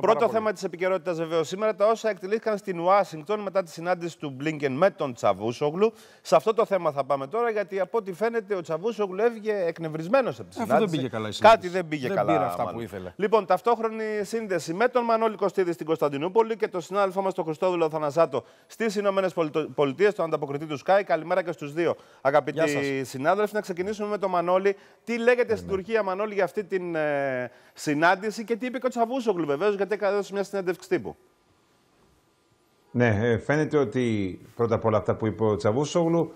Πρώτο θέμα της επικαιρότητας βεβαίως σήμερα, τα όσα εκτελήθηκαν στην Ουάσιγκτον μετά τη συνάντηση του Μπλίνκεν με τον Τσαβούσογλου. Σε αυτό το θέμα θα πάμε τώρα, γιατί από ό,τι φαίνεται ο Τσαβούσογλου έβγε εκνευρισμένος από τη συνάντηση. Αυτό δεν πήγε καλά η Κάτι δεν πήγε δεν καλά. Πήρε αυτά μάλλον. που ήθελε. Λοιπόν, ταυτόχρονη σύνδεση με τον Μανώλη Κωστίδη στην Κωνσταντινούπολη και τον συνάδελφό μας τον Χριστόδουλο Θανασάτο στις Ηνωμένες Πολιτείες, τον ανταποκριτή του Σκάι. Καλημέρα και στους δύο αγαπητοί συνάδελφοι. Να ξεκινήσουμε με τον Μανώλη. Τι λέγεται στην Τουρκία, Μανώλη, για αυτή την. Ε, συνάντηση και τι είπε και ο Τσαβούσογλου βεβαίως, γιατί έκανε μια συνέντευξη τύπου. Ναι, ε, φαίνεται ότι πρώτα απ' όλα αυτά που είπε ο Τσαβούσογλου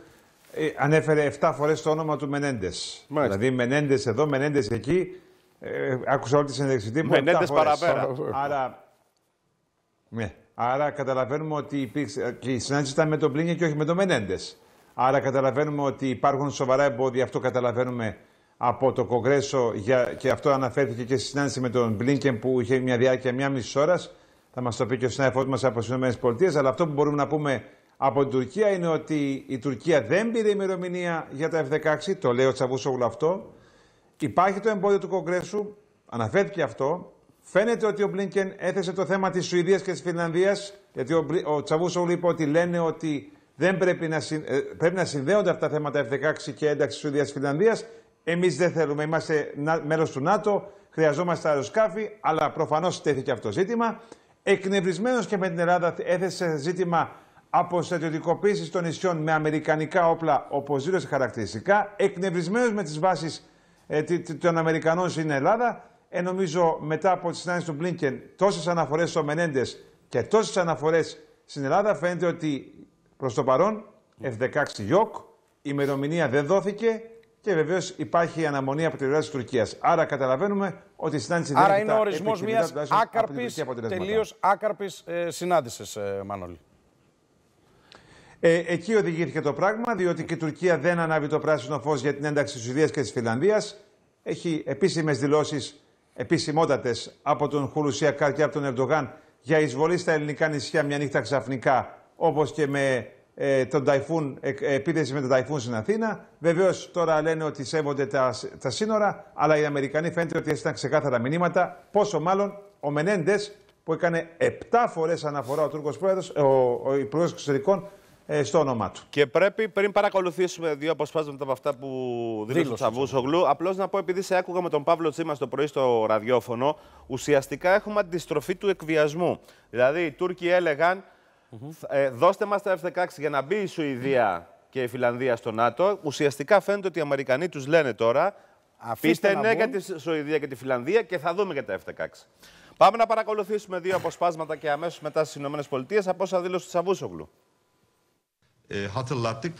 ε, ανέφερε 7 φορές το όνομα του Μενέντες. Δηλαδή Μενέντες εδώ, Μενέντες εκεί. Ε, άκουσα όλη τη συνέντευξη τύπου. Μενέντε παραπέρα. Άρα. Ναι. Άρα καταλαβαίνουμε ότι υπήρξε. Ε, και η συνάντηση ήταν με τον Πλίνια και όχι με τον Μενέντες. Άρα καταλαβαίνουμε ότι υπάρχουν σοβαρά εμπόδια. Αυτό καταλαβαίνουμε από το Κογκρέσο και αυτό αναφέρθηκε και στη συνάντηση με τον Μπλίνκεν που είχε μια διάρκεια μια μισή ώρας. Θα μας το πει και ο συνάδελφός μας από τις ΗΠΑ. Αλλά αυτό που μπορούμε να πούμε από την Τουρκία είναι ότι η Τουρκία δεν πήρε ημερομηνία για τα F-16. Το λέει ο Τσαβούσογλου αυτό. Υπάρχει το εμπόδιο του Κογκρέσου. Αναφέρθηκε αυτό. Φαίνεται ότι ο Μπλίνκεν έθεσε το θέμα της Σουηδίας και της Φιλανδία, Γιατί ο, ο Τσαβούσογλου είπε ότι λένε ότι δεν πρέπει να, ε, πρέπει να συνδέονται αυτά τα θέματα F-16 και ένταξη Σουηδία και Φινλανδία. Εμείς δεν θέλουμε, είμαστε μέλος του ΝΑΤΟ, χρειαζόμαστε αεροσκάφη, αλλά προφανώς τέθηκε αυτό το ζήτημα. Εκνευρισμένος και με την Ελλάδα έθεσε ζήτημα αποστατιωτικοποίησης των νησιών με αμερικανικά όπλα, όπω δήλωσε χαρακτηριστικά. Εκνευρισμένος με ε, τι βάσει των Αμερικανών στην Ελλάδα. Ε, νομίζω μετά από τη συνάντηση του Μπλίνκεν, τόσες αναφορές στο Μενέντες και τόσες αναφορές στην Ελλάδα, φαίνεται ότι προς το παρόν F-16 η ημερομηνία δεν δόθηκε, και βεβαίως υπάρχει αναμονή από τη πλευρά της Τουρκίας. Άρα καταλαβαίνουμε ότι η συνάντηση Άρα δεν είναι ο ορισμός μια άκαρπη, τελείως άκαρπης ε, συνάντησης, ε, Μανώλη. Ε, εκεί οδηγήθηκε το πράγμα, διότι και η Τουρκία δεν ανάβει το πράσινο φως για την ένταξη της Σουηδίας και της Φιλανδίας. Έχει επίσημες δηλώσεις, επισημότατε, από τον Κάρ και από τον Ερντογάν για εισβολή στα ελληνικά νησιά μια νύχτα ξαφνικά, όπως και με ε, τον ταϊφούν, ε, επίθεση με τον ταϊφούν στην Αθήνα. Βεβαίως τώρα λένε ότι σέβονται τα, τα σύνορα, αλλά οι Αμερικανοί φαίνεται ότι έστειλαν ξεκάθαρα μηνύματα. Πόσο μάλλον ο Μενέντες που έκανε 7 φορές αναφορά ο Τούρκος Πρόεδρος, ε, ο, ο Υπουργός Εξωτερικών, ε, στο όνομά του. Και πρέπει πριν παρακολουθήσουμε δύο αποσπάσματα από αυτά που δίνει ο ναι. Σαββούσογλου, απλώς να πω επειδή σε άκουγα με τον Παύλο Τσίμας το πρωί στο ραδιόφωνο, ουσιαστικά έχουμε αντιστροφή του εκβιασμού. Δηλαδή οι Τούρκοι έλεγαν mm δώστε μας τα F-16 για να μπει η σουηδια και η Φιλανδία στο ΝΑΤΟ. Ουσιαστικά φαίνεται ότι οι Αμερικανοί τους λένε τώρα. Αφήστε ναι για τη Σουηδία και τη Φιλανδία και θα δούμε για τα F-16. Πάμε να παρακολουθήσουμε δύο αποσπάσματα και αμέσως μετά στις ΗΠΑ από όσα δήλωσε του Σαββούσογλου. hatırlattık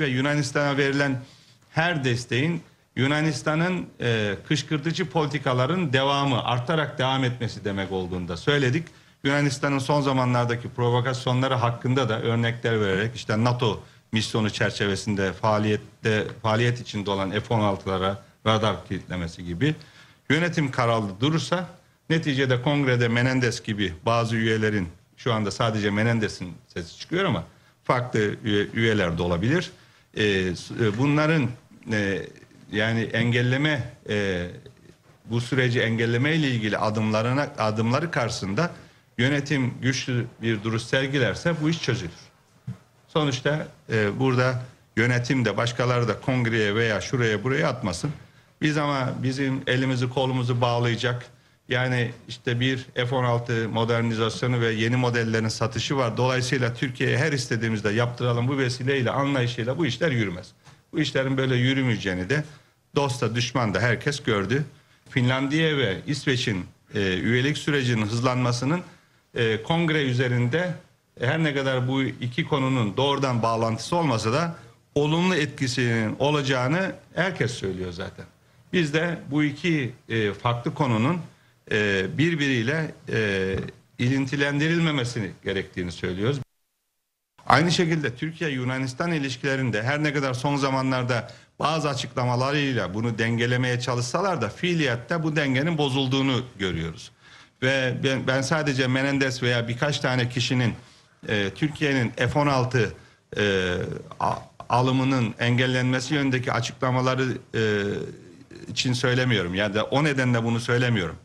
Yunanistan'ın son zamanlardaki provokasyonları hakkında da örnekler vererek işte NATO misyonu çerçevesinde faaliyette faaliyet içinde olan F-16'lara radar kilitlemesi gibi yönetim kararlı durursa neticede kongrede Menendez gibi bazı üyelerin şu anda sadece Menendez'in sesi çıkıyor ama farklı üyeler de olabilir. Ee, e, bunların e, yani engelleme e, bu süreci engellemeyle ilgili adımlarına adımları karşısında yönetim güçlü bir duruş sergilerse bu iş çözülür. Sonuçta e, burada yönetim de başkaları da kongreye veya şuraya buraya atmasın. Biz ama bizim elimizi kolumuzu bağlayacak yani işte bir F-16 modernizasyonu ve yeni modellerin satışı var. Dolayısıyla Türkiye'ye her istediğimizde yaptıralım bu vesileyle anlayışıyla bu işler yürümez. Bu işlerin böyle yürümeyeceğini de dosta düşman da herkes gördü. Finlandiya ve İsveç'in e, üyelik sürecinin hızlanmasının e, kongre üzerinde e, her ne kadar bu iki konunun doğrudan bağlantısı olmasa da olumlu etkisinin olacağını herkes söylüyor zaten. Biz de bu iki e, farklı konunun e, birbiriyle e, ilintilendirilmemesini gerektiğini söylüyoruz. Aynı şekilde Türkiye-Yunanistan ilişkilerinde her ne kadar son zamanlarda bazı açıklamalarıyla bunu dengelemeye çalışsalar da fiiliyette bu dengenin bozulduğunu görüyoruz ve ben, ben sadece Menendez veya birkaç tane kişinin e, Türkiye'nin F-16 e, a, alımının engellenmesi yönündeki açıklamaları e, için söylemiyorum. Yani de o nedenle bunu söylemiyorum.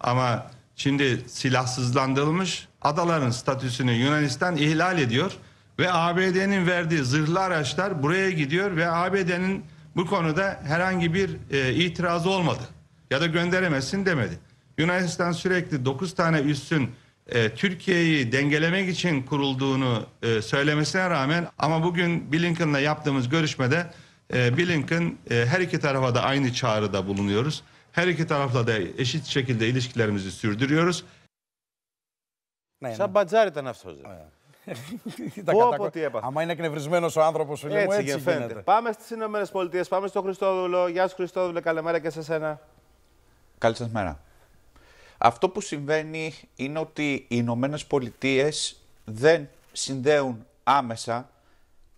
Ama şimdi silahsızlandırılmış adaların statüsünü Yunanistan ihlal ediyor ve ABD'nin verdiği zırhlı araçlar buraya gidiyor ve ABD'nin bu konuda herhangi bir e, itirazı olmadı ya da gönderemezsin demedi. Yunanistan sürekli 9 tane üssün e, Türkiye'yi dengelemek için kurulduğunu e, söylemesine rağmen ama bugün Blinken'la yaptığımız görüşmede e, Blinken e, her iki tarafa da aynı çağrıda bulunuyoruz. Her iki tarafla da eşit şekilde ilişkilerimizi sürdürüyoruz. Ναι, Σαν μπατζάρι ήταν αυτός. Πω από τι έπαθε. Άμα είναι εκνευρισμένος ο άνθρωπος, σου λέει έτσι, έτσι φαίνεται. Πάμε στις Ηνωμένες Πολιτείες, πάμε στο Χριστόδουλο. Γεια σου, Χριστόδουλο, καλημέρα και σε σένα. Καλή σας μέρα. Αυτό που συμβαίνει είναι ότι οι Ηνωμένες Πολιτείες δεν συνδέουν άμεσα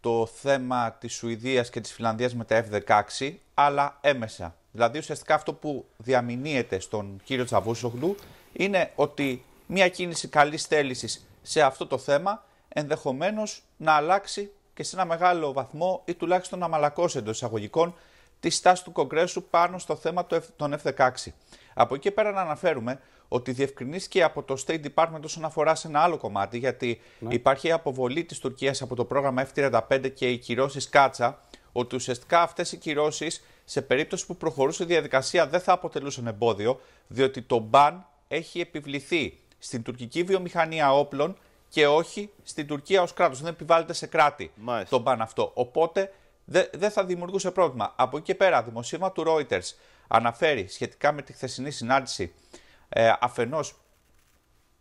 το θέμα της Σουηδίας και της Φιλανδίας με τα F-16, αλλά έμεσα. Δηλαδή ουσιαστικά αυτό που διαμηνύεται στον κύριο Τσαβούσογλου είναι ότι μια κίνηση καλή θέλησης σε αυτό το θέμα ενδεχομένως να αλλάξει και σε ένα μεγάλο βαθμό ή τουλάχιστον να μαλακώσει εντός εισαγωγικών τη στάση του Κογκρέσου πάνω στο θέμα των F-16. Από εκεί πέρα να αναφέρουμε ότι διευκρινίστηκε από το State Department όσον αφορά σε ένα άλλο κομμάτι, γιατί ναι. υπάρχει η αποβολή της Τουρκίας από το πρόγραμμα F-35 και οι κυρώσεις Κάτσα, ότι ουσιαστικά αυτές οι κυρώσεις σε περίπτωση που προχωρούσε η διαδικασία δεν θα αποτελούσαν εμπόδιο, διότι το μπαν έχει επιβληθεί στην τουρκική βιομηχανία όπλων και όχι στην Τουρκία ως κράτος. Δεν επιβάλλεται σε κράτη Μάλιστα. το μπαν αυτό. Οπότε δεν θα δημιουργούσε πρόβλημα. Από εκεί και πέρα, δημοσίευμα του Reuters αναφέρει σχετικά με τη χθεσινή συνάντηση ε, αφενός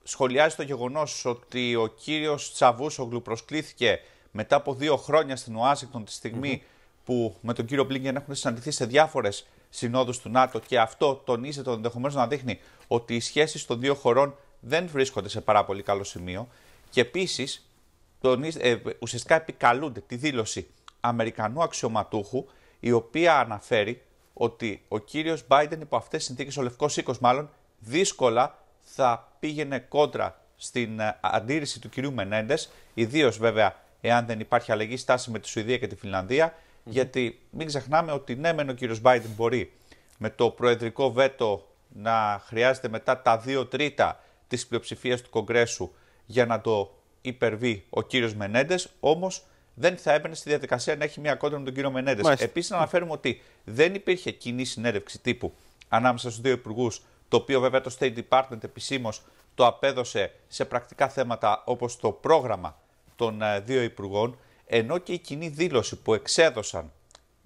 σχολιάζει το γεγονός ότι ο κύριος Τσαβούσογλου προσκλήθηκε μετά από δύο χρόνια στην Ουάσιγκτον τη στιγμη που με τον κύριο Μπλίνγκεν έχουν συναντηθεί σε διάφορες συνόδους του ΝΑΤΟ και αυτό τονίζει το ενδεχομένως να δείχνει ότι οι σχέσεις των δύο χωρών δεν βρίσκονται σε πάρα πολύ καλό σημείο και επίσης τονίζει, ε, ουσιαστικά επικαλούνται τη δήλωση Αμερικανού αξιωματούχου, η οποία αναφέρει ότι ο κύριος Biden υπό αυτές τις συνθήκες, ο λευκός Οίκος μάλλον, δύσκολα θα πήγαινε κόντρα στην ε, αντίρρηση του κυρίου Μενέντες, ιδίως βέβαια εάν δεν υπάρχει αλλαγή στάση με τη Σουηδία και τη Φιλανδία, γιατί μην ξεχνάμε ότι ναι μεν ο κύριος Biden μπορεί με το προεδρικό βέτο να χρειάζεται μετά τα δύο τρίτα της πλειοψηφίας του Κογκρέσου για να το υπερβεί ο κύριος Μενέντες, όμως δεν θα έμπαινε στη διαδικασία να έχει μια κόντρα με τον κύριο Μενέντες. Επίση, αναφέρουμε ότι δεν υπήρχε κοινή συνέντευξη τύπου ανάμεσα στους δύο υπουργούς, το οποίο βέβαια το State Department επισήμως το απέδωσε σε πρακτικά θέματα όπως το πρόγραμμα των ε, δύο υπουργών, ενώ και η κοινή δήλωση που εξέδωσαν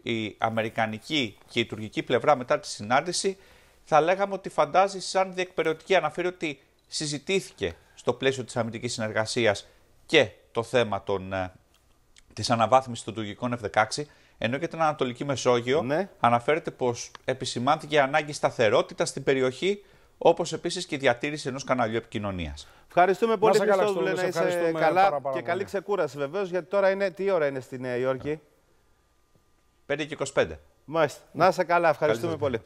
η αμερικανική και η τουρκική πλευρά μετά τη συνάντηση, θα λέγαμε ότι φαντάζει σαν διεκπαιρεωτική. Αναφέρει ότι συζητήθηκε στο πλαίσιο της αμυντικής συνεργασίας και το θέμα των ε, της αναβάθμισης των τουρκικών F-16, ενώ και την Ανατολική Μεσόγειο ναι. αναφέρεται πως επισημάνθηκε ανάγκη σταθερότητας στην περιοχή, όπως επίσης και διατήρηση ενός καναλιού επικοινωνίας. Ευχαριστούμε πολύ, Χρυσόδουλε, να είσαι καλά και καλή ξεκούραση βεβαίως, γιατί τώρα είναι τι ώρα είναι στη Νέα Υόρκη. 5 και 25. Μάλιστα. Να είσαι καλά, ευχαριστούμε πολύ.